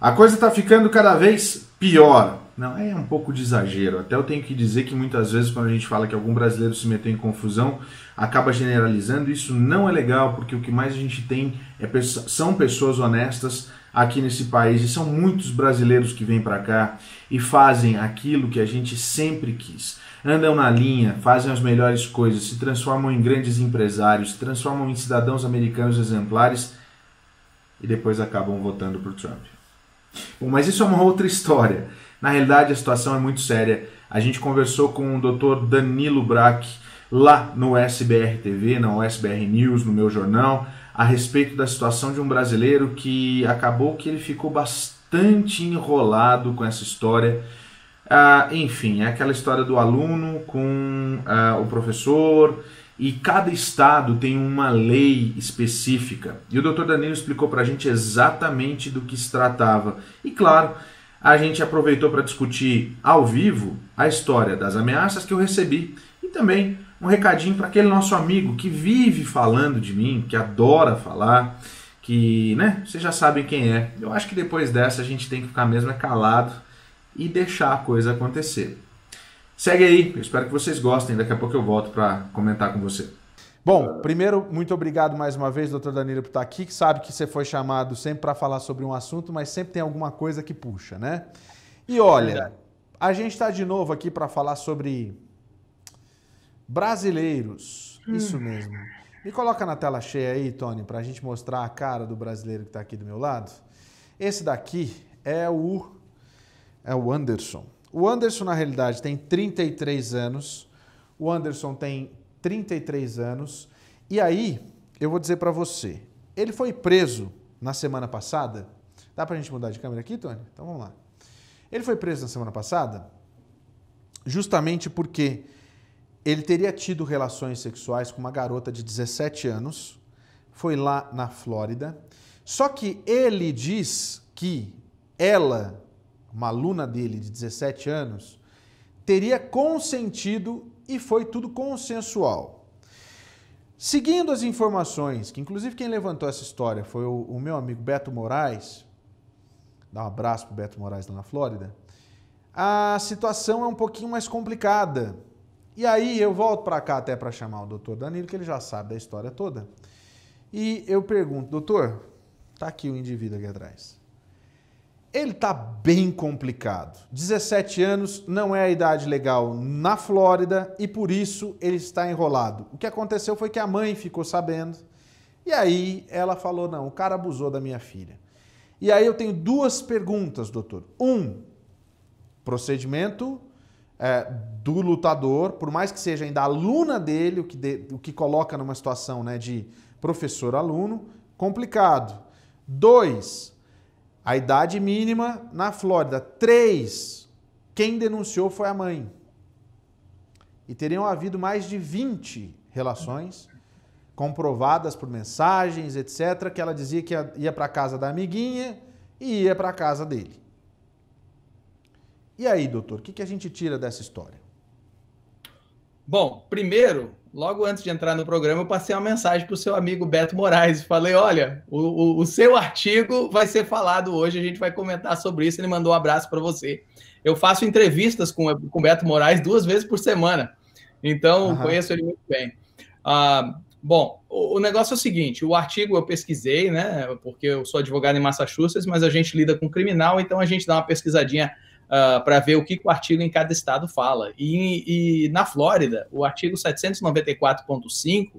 A coisa está ficando cada vez pior. Não, é um pouco de exagero. Até eu tenho que dizer que muitas vezes, quando a gente fala que algum brasileiro se meteu em confusão, acaba generalizando. Isso não é legal, porque o que mais a gente tem é, são pessoas honestas aqui nesse país e são muitos brasileiros que vêm para cá e fazem aquilo que a gente sempre quis. Andam na linha, fazem as melhores coisas, se transformam em grandes empresários, se transformam em cidadãos americanos exemplares e depois acabam votando para Trump. Bom, mas isso é uma outra história. Na realidade, a situação é muito séria. A gente conversou com o Dr. Danilo Brack lá no SBR TV, na USBR News, no meu jornal, a respeito da situação de um brasileiro que acabou que ele ficou bastante enrolado com essa história. Ah, enfim, é aquela história do aluno com ah, o professor e cada estado tem uma lei específica. E o Dr. Danilo explicou para a gente exatamente do que se tratava. E claro, a gente aproveitou para discutir ao vivo a história das ameaças que eu recebi e também um recadinho para aquele nosso amigo que vive falando de mim, que adora falar, que, né, vocês já sabem quem é. Eu acho que depois dessa a gente tem que ficar mesmo é calado e deixar a coisa acontecer. Segue aí, eu espero que vocês gostem. Daqui a pouco eu volto para comentar com você. Bom, primeiro, muito obrigado mais uma vez, doutor Danilo, por estar aqui, que sabe que você foi chamado sempre para falar sobre um assunto, mas sempre tem alguma coisa que puxa, né? E olha, a gente está de novo aqui para falar sobre brasileiros. Hum. Isso mesmo. Me coloca na tela cheia aí, Tony, para a gente mostrar a cara do brasileiro que está aqui do meu lado. Esse daqui é o é o Anderson. O Anderson, na realidade, tem 33 anos. O Anderson tem 33 anos. E aí, eu vou dizer para você, ele foi preso na semana passada. Dá para a gente mudar de câmera aqui, Tony? Então vamos lá. Ele foi preso na semana passada justamente porque ele teria tido relações sexuais com uma garota de 17 anos. Foi lá na Flórida. Só que ele diz que ela uma aluna dele de 17 anos, teria consentido e foi tudo consensual. Seguindo as informações, que inclusive quem levantou essa história foi o, o meu amigo Beto Moraes, dá um abraço pro Beto Moraes lá na Flórida, a situação é um pouquinho mais complicada. E aí eu volto para cá até para chamar o doutor Danilo, que ele já sabe da história toda. E eu pergunto, doutor, tá aqui o indivíduo aqui atrás ele está bem complicado. 17 anos não é a idade legal na Flórida e por isso ele está enrolado. O que aconteceu foi que a mãe ficou sabendo e aí ela falou: não, o cara abusou da minha filha. E aí eu tenho duas perguntas, doutor. Um, procedimento é, do lutador, por mais que seja ainda aluna dele, o que, de, o que coloca numa situação né, de professor-aluno, complicado. Dois, a idade mínima na Flórida, três. Quem denunciou foi a mãe. E teriam havido mais de 20 relações comprovadas por mensagens, etc., que ela dizia que ia para a casa da amiguinha e ia para a casa dele. E aí, doutor, o que, que a gente tira dessa história? Bom, primeiro, logo antes de entrar no programa, eu passei uma mensagem para o seu amigo Beto Moraes. Falei: olha, o, o, o, seu artigo vai ser falado hoje, a gente vai comentar sobre isso. Ele mandou um abraço para você. Eu faço entrevistas com, o Beto Moraes duas vezes por semana, então uhum. conheço ele muito bem. Ah, bom, o, o, negócio é o seguinte: o artigo eu pesquisei, né? Porque eu sou advogado em Massachusetts, mas a gente lida com criminal, então a gente dá uma pesquisadinha uh, ah, para ver o que, o artigo em cada estado fala. E, e na Flórida, o artigo 794.5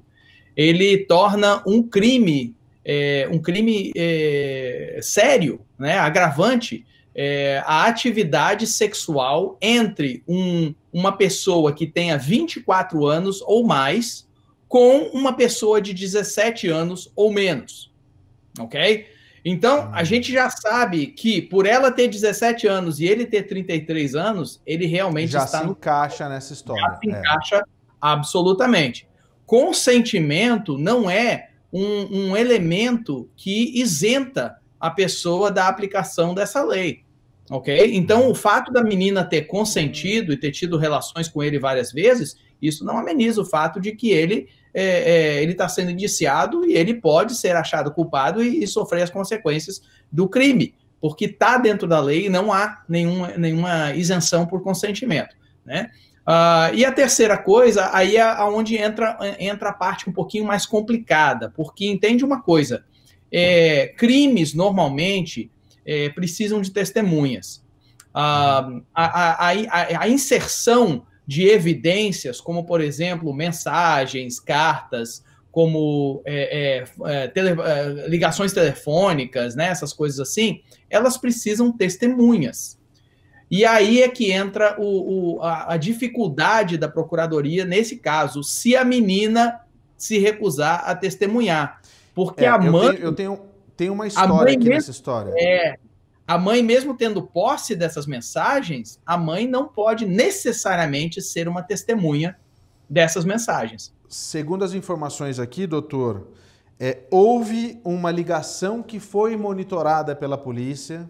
ele torna um crime é, um crime é, sério, né, agravante, é, a atividade sexual entre um, uma pessoa que tenha 24 anos ou mais com uma pessoa de 17 anos ou menos. Ok? Então, a uhum. gente já sabe que por ela ter 17 anos e ele ter 33 anos, ele realmente já está se no... encaixa nessa história. Já se é. encaixa absolutamente. Consentimento não é um, um, elemento que isenta a pessoa da aplicação dessa lei, ok? Então, o fato da menina ter consentido e ter tido relações com ele várias vezes, isso não ameniza o fato de que ele é, é, ele está sendo indiciado e ele pode ser achado culpado e, e sofrer as consequências do crime, porque está dentro da lei e não há nenhuma, nenhuma isenção por consentimento. Né? Uh, e a terceira coisa, aí é onde entra, entra a parte um pouquinho mais complicada, porque entende uma coisa: é, crimes normalmente é, precisam de testemunhas. Uh, a, a, a, a, inserção de evidências, como, por exemplo, mensagens, cartas, como é, é, é tele, é, ligações telefônicas, né, essas coisas assim, elas precisam testemunhas. E aí é que entra o, o, a, a dificuldade da procuradoria nesse caso, se a menina se recusar a testemunhar. Porque é, a mãe. Eu tenho, eu tenho, tenho uma história aqui mesmo, nessa história. É, a mãe, mesmo tendo posse dessas mensagens, a mãe não pode necessariamente ser uma testemunha dessas mensagens. Segundo as informações aqui, doutor, é, houve uma ligação que foi monitorada pela polícia.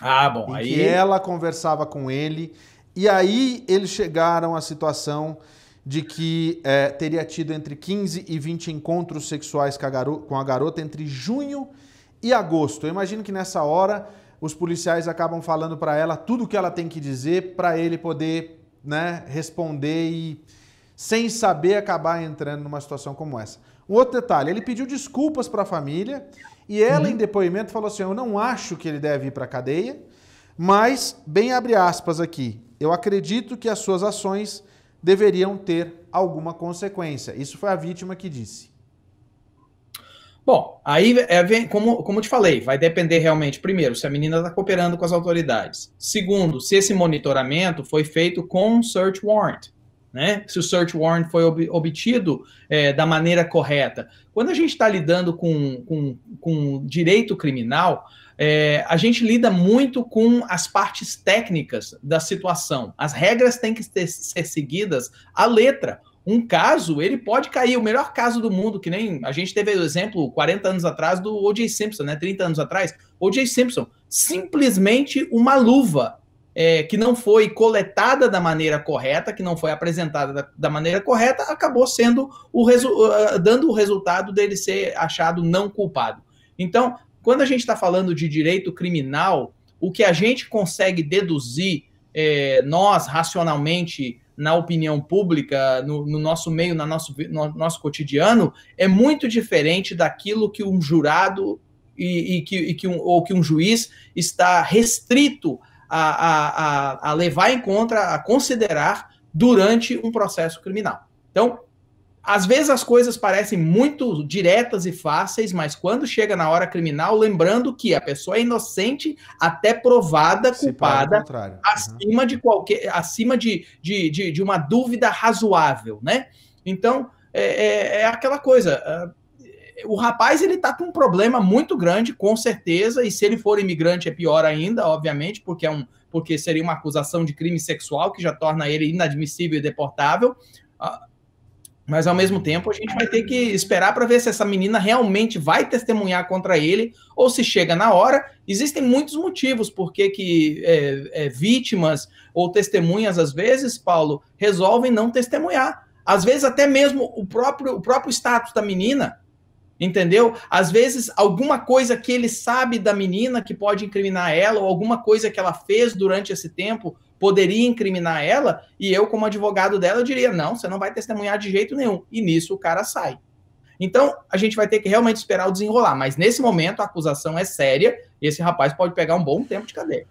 Ah, bom. Em aí... que ela conversava com ele. E aí eles chegaram à situação de que é, teria tido entre 15 e 20 encontros sexuais com a, garota, com a garota entre junho e agosto. Eu imagino que nessa hora os policiais acabam falando para ela tudo o que ela tem que dizer para ele poder né, responder e, sem saber, acabar entrando numa situação como essa. Um outro detalhe, ele pediu desculpas para a família e ela, uhum. em depoimento, falou assim: Eu não acho que ele deve ir para a cadeia, mas, bem abre aspas aqui, eu acredito que as suas ações deveriam ter alguma consequência. Isso foi a vítima que disse. Bom, aí é, vem, como, como te falei, vai depender realmente, primeiro, se a menina está cooperando com as autoridades. Segundo, se esse monitoramento foi feito com search warrant. Né? Se o search warrant foi ob obtido é, da maneira correta. Quando a gente está lidando com, com, com, direito criminal, é, a gente lida muito com as partes técnicas da situação. As regras têm que ser, ser seguidas à letra um caso, ele pode cair. O melhor caso do mundo, que nem a gente teve o exemplo 40 anos atrás do O.J. Simpson, né? 30 anos atrás. O.J. Simpson, simplesmente uma luva é, que não foi coletada da maneira correta, que não foi apresentada da, da maneira correta, acabou sendo o ah, dando o resultado dele ser achado não culpado. Então, quando a gente está falando de direito criminal, o que a gente consegue deduzir, é, nós racionalmente na opinião pública, no, no nosso meio, na nosso, no nosso cotidiano, é muito diferente daquilo que um jurado e, e, que, e que um, ou que um juiz está restrito a, a, a, a levar em conta, a considerar durante um processo criminal. Então, às vezes as coisas parecem muito diretas e fáceis, mas quando chega na hora criminal, lembrando que a pessoa é inocente até provada Se culpada uhum. acima de qualquer, acima de, de, de, de, uma dúvida razoável, né? Então é, é, é aquela coisa. Ah, o rapaz ele tá com um problema muito grande, com certeza, e se ele for imigrante é pior ainda, obviamente, porque é um porque seria uma acusação de crime sexual que já torna ele inadmissível e deportável. Ah, mas ao mesmo tempo, a gente vai ter que esperar para ver se essa menina realmente vai testemunhar contra ele ou se chega na hora. Existem muitos motivos por que é, é, vítimas ou testemunhas, às vezes, Paulo, resolvem não testemunhar. Às vezes, até mesmo o próprio, o próprio status da menina, entendeu? Às vezes, alguma coisa que ele sabe da menina que pode incriminar ela, ou alguma coisa que ela fez durante esse tempo, poderia incriminar ela, e eu, como advogado dela, diria: não, você não vai testemunhar de jeito nenhum. E nisso o cara sai. Então, a gente vai ter que realmente esperar o desenrolar, mas nesse momento a acusação é séria e esse rapaz pode pegar um bom tempo de cadeia.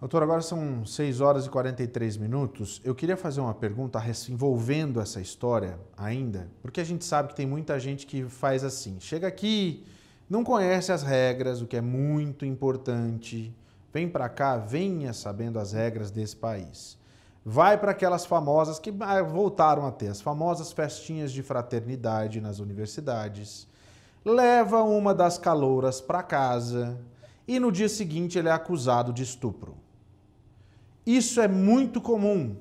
Doutor, agora são 6 horas e 43 minutos. Eu queria fazer uma pergunta envolvendo essa história ainda, porque a gente sabe que tem muita gente que faz assim: chega aqui, não conhece as regras, o que é muito importante, Vem para cá, venha sabendo as regras desse país. Vai para aquelas famosas que ah, voltaram a ter, as famosas festinhas de fraternidade nas universidades. Leva uma das calouras para casa e no dia seguinte ele é acusado de estupro. Isso é muito comum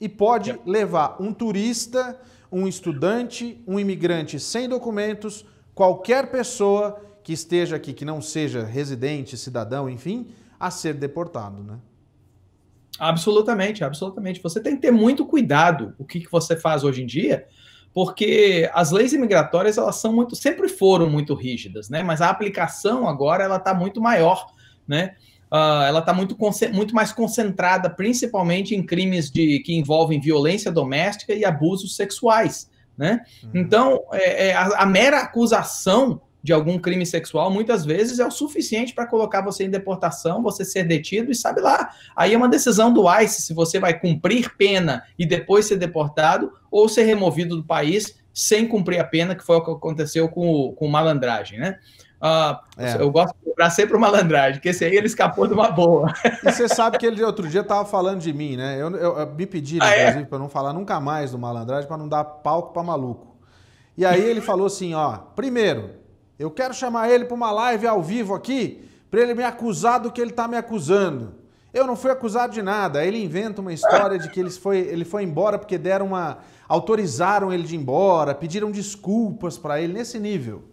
e pode levar um turista, um estudante, um imigrante sem documentos, qualquer pessoa que esteja aqui, que não seja residente, cidadão, enfim, a ser deportado, né? Absolutamente, absolutamente. Você tem que ter muito cuidado o que, que você faz hoje em dia, porque as leis imigratórias elas são muito, sempre foram muito rígidas, né? Mas a aplicação agora ela está muito maior, né? Uh, ela está muito, muito mais concentrada, principalmente em crimes de, que envolvem violência doméstica e abusos sexuais. Né? Uhum. Então, é, é, a, a, mera acusação de algum crime sexual, muitas vezes é o suficiente para colocar você em deportação, você ser detido e sabe lá. Aí é uma decisão do ICE se você vai cumprir pena e depois ser deportado ou ser removido do país sem cumprir a pena, que foi o que aconteceu com, com malandragem, né? Uh, é. Eu gosto de lembrar sempre o malandragem, que esse aí ele escapou de uma boa. E você sabe que ele outro dia tava falando de mim, né? Eu, eu, eu me pedi, ah, é? inclusive, é? para não falar nunca mais do malandragem, para não dar palco para maluco. E aí ele falou assim: ó, primeiro, eu quero chamar ele para uma live ao vivo aqui, para ele me acusar do que ele está me acusando. Eu não fui acusado de nada. Aí ele inventa uma história de que ele foi, ele foi embora porque deram uma. autorizaram ele de ir embora, pediram desculpas para ele, nesse nível.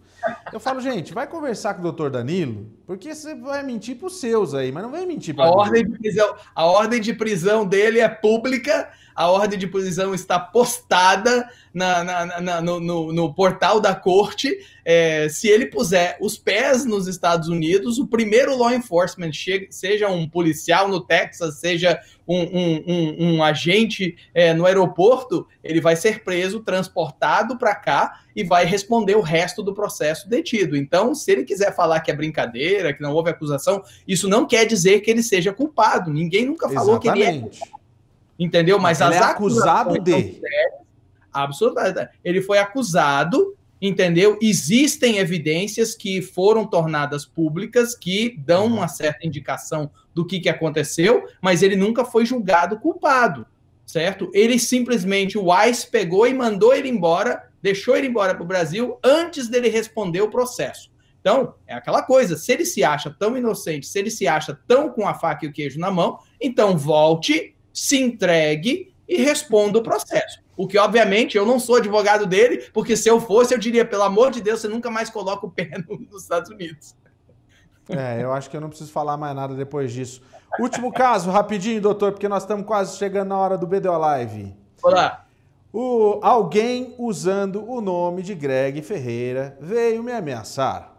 Eu falo, gente, vai conversar com o doutor Danilo, porque você vai mentir para os seus aí, mas não vai mentir para a ordem de prisão. A ordem de prisão dele é pública, a ordem de prisão está postada na, na, na no, no, no, portal da corte. É, se ele puser os pés nos Estados Unidos, o primeiro law enforcement, seja um policial no Texas, seja um, um, um, um agente é, no aeroporto, ele vai ser preso, transportado para cá e vai responder o resto do processo detido. Então, se ele quiser falar que é brincadeira, que não houve acusação, isso não quer dizer que ele seja culpado. Ninguém nunca falou Exatamente. que ele é Entendeu? Mas ele as é acusado de. Absolutamente. Ele foi acusado, entendeu? Existem evidências que foram tornadas públicas que dão uhum. uma certa indicação do que, que aconteceu, mas ele nunca foi julgado culpado, certo? Ele simplesmente, o ICE pegou e mandou ele embora, deixou ele embora para o Brasil antes dele responder o processo. Então, é aquela coisa, se ele se acha tão inocente, se ele se acha tão com a faca e o queijo na mão, então volte, se entregue e responda o processo. O que, obviamente, eu não sou advogado dele, porque se eu fosse, eu diria, pelo amor de Deus, você nunca mais coloca o pé nos Estados Unidos. É, eu acho que eu não preciso falar mais nada depois disso. Último caso, rapidinho, doutor, porque nós estamos quase chegando na hora do BDO Live. Olá. O, alguém usando o nome de Greg Ferreira veio me ameaçar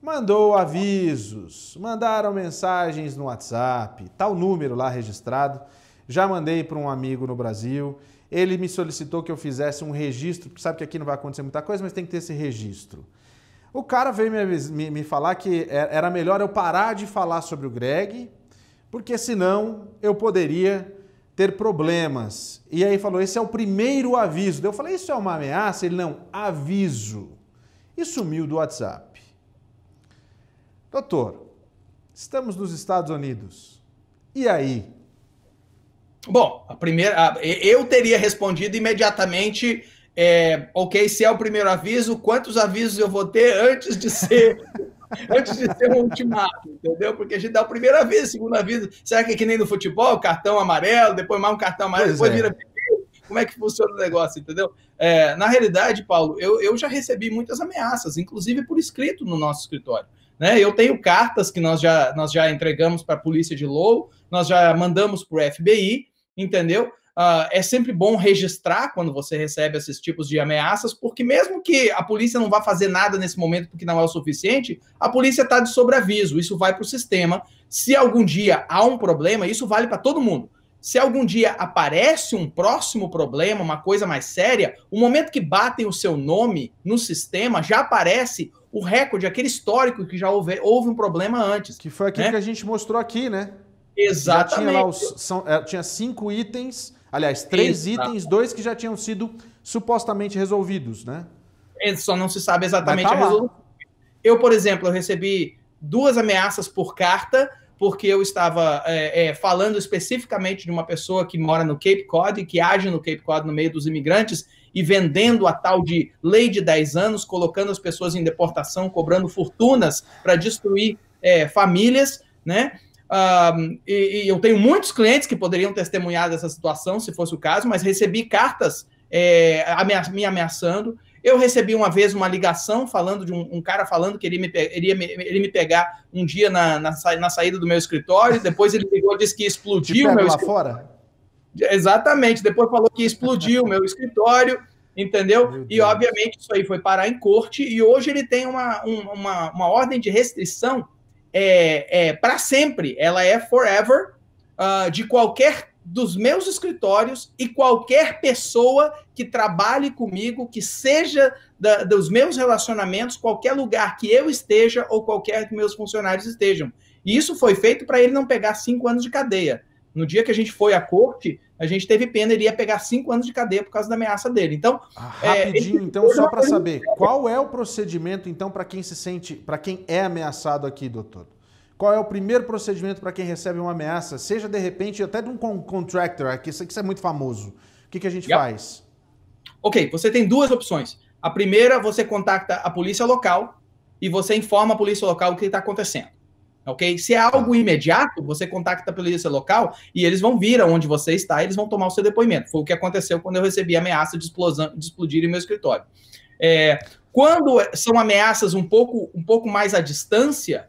mandou avisos, mandaram mensagens no WhatsApp, tal número lá registrado. Já mandei para um amigo no Brasil. Ele me solicitou que eu fizesse um registro, porque sabe que aqui não vai acontecer muita coisa, mas tem que ter esse registro. O cara veio me, me, me falar que é, era melhor eu parar de falar sobre o Greg, porque senão eu poderia ter problemas. E aí falou: esse é o primeiro aviso. Eu falei: isso é uma ameaça? Ele não, aviso. E sumiu do WhatsApp. Doutor, estamos nos Estados Unidos. E aí? Bom, a primeira, eu teria respondido imediatamente, é, ok, se é o primeiro aviso, quantos avisos eu vou ter antes de ser antes de ser um ultimato, entendeu? Porque a gente dá o primeiro aviso, o segundo aviso. Será que é que nem no futebol, cartão amarelo, depois mais um cartão amarelo, pois depois é. vira como é que funciona o negócio, entendeu? É, na realidade, Paulo, eu, eu já recebi muitas ameaças, inclusive por escrito no nosso escritório. Né? Eu tenho cartas que nós já, nós já entregamos para a polícia de Lowell, nós já mandamos para o FBI, entendeu? Uh, é sempre bom registrar quando você recebe esses tipos de ameaças, porque mesmo que a polícia não vá fazer nada nesse momento porque não é o suficiente, a polícia está de sobreaviso, isso vai para o sistema. Se algum dia há um problema, isso vale para todo mundo se algum dia aparece um próximo problema, uma coisa mais séria, o momento que batem o seu nome no sistema, já aparece o recorde, aquele histórico que já houve, houve um problema antes. Que foi aquilo né? que a gente mostrou aqui, né? Exatamente. Já tinha, lá os, são, é, tinha cinco itens, aliás, três itens, dois que já tinham sido supostamente resolvidos, né? É, só não se sabe exatamente tá a resolução. Eu, por exemplo, eu recebi duas ameaças por carta porque eu estava é, é, falando especificamente de uma pessoa que mora no Cape Cod e que age no Cape Cod no meio dos imigrantes e vendendo a tal de lei de 10 anos, colocando as pessoas em deportação, cobrando fortunas para destruir é, famílias, né? Um, e, e, eu tenho muitos clientes que poderiam testemunhar dessa situação, se fosse o caso, mas recebi cartas é, me ameaçando, eu recebi uma vez uma ligação falando de um, um cara falando que ele me, ele, me, ele me pegar um dia na, na, sa, na, saída do meu escritório, depois ele ligou e disse que explodiu o meu lá escritório. fora? Exatamente, depois falou que explodiu o meu escritório, entendeu? E obviamente isso aí foi parar em corte e hoje ele tem uma, uma, uma ordem de restrição é, é para sempre, ela é forever, uh, de qualquer dos meus escritórios e qualquer pessoa que trabalhe comigo, que seja da, dos meus relacionamentos, qualquer lugar que eu esteja ou qualquer que meus funcionários estejam. E isso foi feito para ele não pegar cinco anos de cadeia. No dia que a gente foi à corte, a gente teve pena, ele ia pegar cinco anos de cadeia por causa da ameaça dele. Então, ah, é, rapidinho, é, então só para saber, qual é o procedimento então para quem se sente, para quem é ameaçado aqui, doutor? Qual é o primeiro procedimento para quem recebe uma ameaça? Seja de repente até de um contractor, que isso, é muito famoso. O que, que a gente yep. faz? Ok, você tem duas opções. A primeira, você contacta a polícia local e você informa a polícia local o que está acontecendo. Ok? Se é algo tá. imediato, você contacta a polícia local e eles vão vir aonde você está e eles vão tomar o seu depoimento. Foi o que aconteceu quando eu recebi a ameaça de, explosão, de explodir em meu escritório. É, quando são ameaças um pouco, um pouco mais à distância,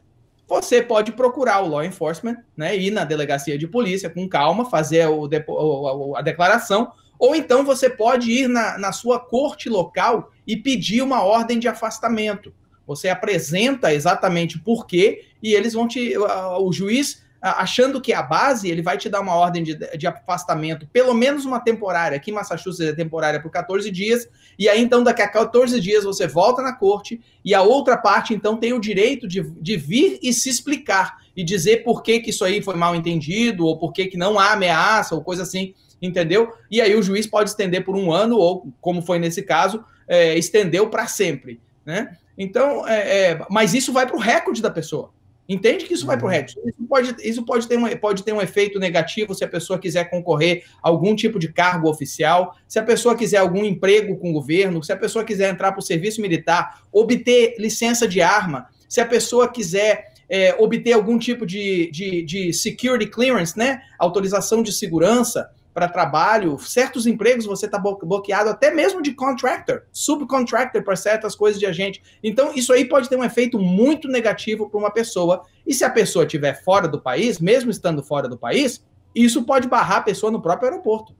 você pode procurar o law enforcement, né, ir na delegacia de polícia com calma, fazer o, o, a declaração, ou então você pode ir na, na sua corte local e pedir uma ordem de afastamento. Você apresenta exatamente por quê e eles vão te. O juiz achando que é a base, ele vai te dar uma ordem de, de afastamento, pelo menos uma temporária. Aqui em Massachusetts é temporária por 14 dias, e aí então daqui a 14 dias você volta na corte, e a outra parte então tem o direito de, de vir e se explicar e dizer por que, que isso aí foi mal entendido, ou por que, que não há ameaça, ou coisa assim, entendeu? E aí o juiz pode estender por um ano, ou como foi nesse caso, é, estendeu para sempre, né? Então, é, é, mas isso vai para o recorde da pessoa. Entende que isso vai para o uhum. Isso, pode, isso pode, ter um, pode ter um efeito negativo se a pessoa quiser concorrer a algum tipo de cargo oficial, se a pessoa quiser algum emprego com o governo, se a pessoa quiser entrar para o serviço militar, obter licença de arma, se a pessoa quiser é, obter algum tipo de, de, de security clearance, né? Autorização de segurança para trabalho, certos empregos você está bloqueado, até mesmo de contractor, subcontractor para certas coisas de agente. Então, isso aí pode ter um efeito muito negativo para uma pessoa. E se a pessoa estiver fora do país, mesmo estando fora do país, isso pode barrar a pessoa no próprio aeroporto.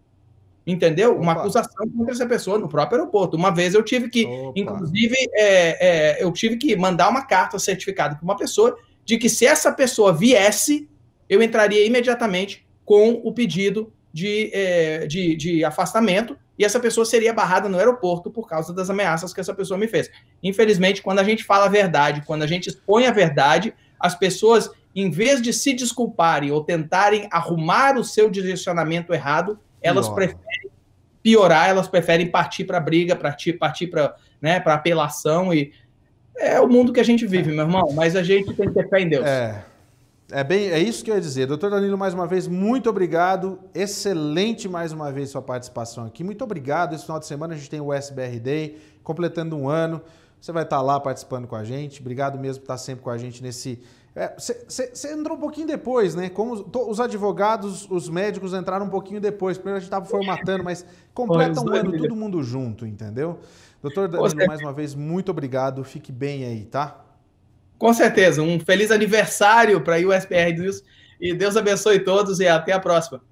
Entendeu? Opa. Uma acusação contra essa pessoa no próprio aeroporto. Uma vez eu tive que, Opa. inclusive, é, é, eu tive que mandar uma carta certificada para uma pessoa de que se essa pessoa viesse, eu entraria imediatamente com o pedido de, é, de, de afastamento e essa pessoa seria barrada no aeroporto por causa das ameaças que essa pessoa me fez. Infelizmente, quando a gente fala a verdade, quando a gente expõe a verdade, as pessoas, em vez de se desculparem ou tentarem arrumar o seu direcionamento errado, elas Nossa. preferem piorar, elas preferem partir para briga, partir partir para né, apelação e é o mundo que a gente vive, é. meu irmão, mas a gente tem que ter fé em Deus. É. É, bem, é isso que eu ia dizer. Doutor Danilo, mais uma vez, muito obrigado. Excelente mais uma vez sua participação aqui. Muito obrigado. Esse final de semana a gente tem o SBR Day, completando um ano. Você vai estar lá participando com a gente. Obrigado mesmo por estar sempre com a gente nesse. Você é, entrou um pouquinho depois, né? Como os, to, os, advogados, os médicos entraram um pouquinho depois. Primeiro a gente estava formatando, mas completa um é. ano todo mundo junto, entendeu? Doutor Danilo, é. mais uma vez, muito obrigado. Fique bem aí, tá? Com certeza. Um feliz aniversário para a USBR News. E Deus abençoe todos e até a próxima.